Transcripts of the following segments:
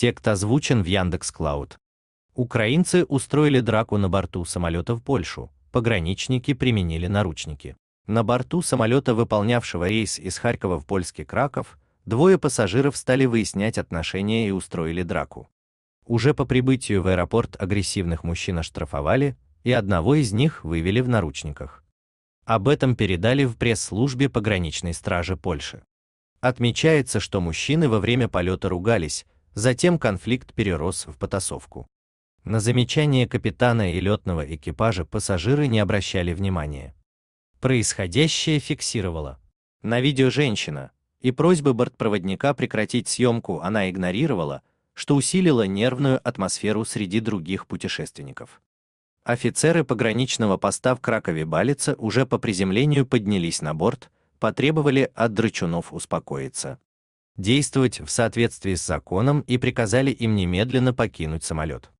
Текст озвучен в Яндекс Клауд. Украинцы устроили драку на борту самолета в Польшу. Пограничники применили наручники. На борту самолета, выполнявшего рейс из Харькова в польский Краков, двое пассажиров стали выяснять отношения и устроили драку. Уже по прибытию в аэропорт агрессивных мужчин оштрафовали, и одного из них вывели в наручниках. Об этом передали в пресс-службе пограничной стражи Польши. Отмечается, что мужчины во время полета ругались, Затем конфликт перерос в потасовку. На замечания капитана и летного экипажа пассажиры не обращали внимания. Происходящее фиксировало. На видео женщина, и просьбы бортпроводника прекратить съемку она игнорировала, что усилило нервную атмосферу среди других путешественников. Офицеры пограничного поста в кракове Балица уже по приземлению поднялись на борт, потребовали от драчунов успокоиться действовать в соответствии с законом и приказали им немедленно покинуть самолет.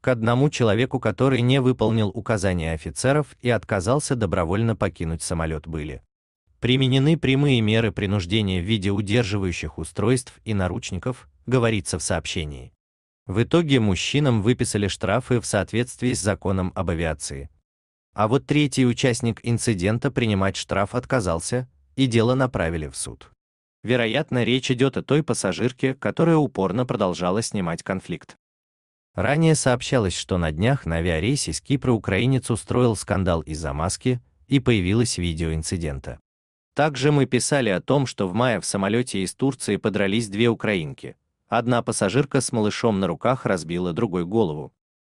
К одному человеку, который не выполнил указания офицеров и отказался добровольно покинуть самолет, были применены прямые меры принуждения в виде удерживающих устройств и наручников, говорится в сообщении. В итоге мужчинам выписали штрафы в соответствии с законом об авиации. А вот третий участник инцидента принимать штраф отказался, и дело направили в суд. Вероятно, речь идет о той пассажирке, которая упорно продолжала снимать конфликт. Ранее сообщалось, что на днях на авиарейсе с Кипра украинец устроил скандал из-за маски, и появилось видео инцидента. Также мы писали о том, что в мае в самолете из Турции подрались две украинки. Одна пассажирка с малышом на руках разбила другой голову,